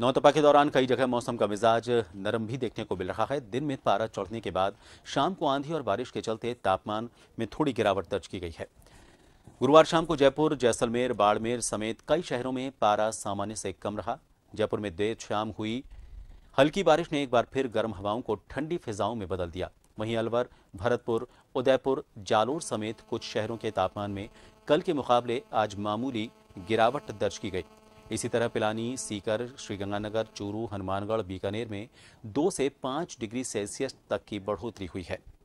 नौतपा के दौरान कई जगह मौसम का मिजाज नरम भी देखने को मिल रहा है दिन में पारा चढ़ने के बाद शाम को आंधी और बारिश के चलते तापमान में थोड़ी गिरावट दर्ज की गई है गुरुवार शाम को जयपुर जैसलमेर बाड़मेर समेत कई शहरों में पारा सामान्य से कम रहा जयपुर में देर शाम हुई हल्की बारिश ने एक बार फिर गर्म हवाओं को ठंडी फिजाओं में बदल दिया वहीं अलवर भरतपुर उदयपुर जालोर समेत कुछ शहरों के तापमान में कल के मुकाबले आज मामूली गिरावट दर्ज की गई इसी तरह पिलानी सीकर श्रीगंगानगर चूरू हनुमानगढ़ बीकानेर में दो से पाँच डिग्री सेल्सियस तक की बढ़ोतरी हुई है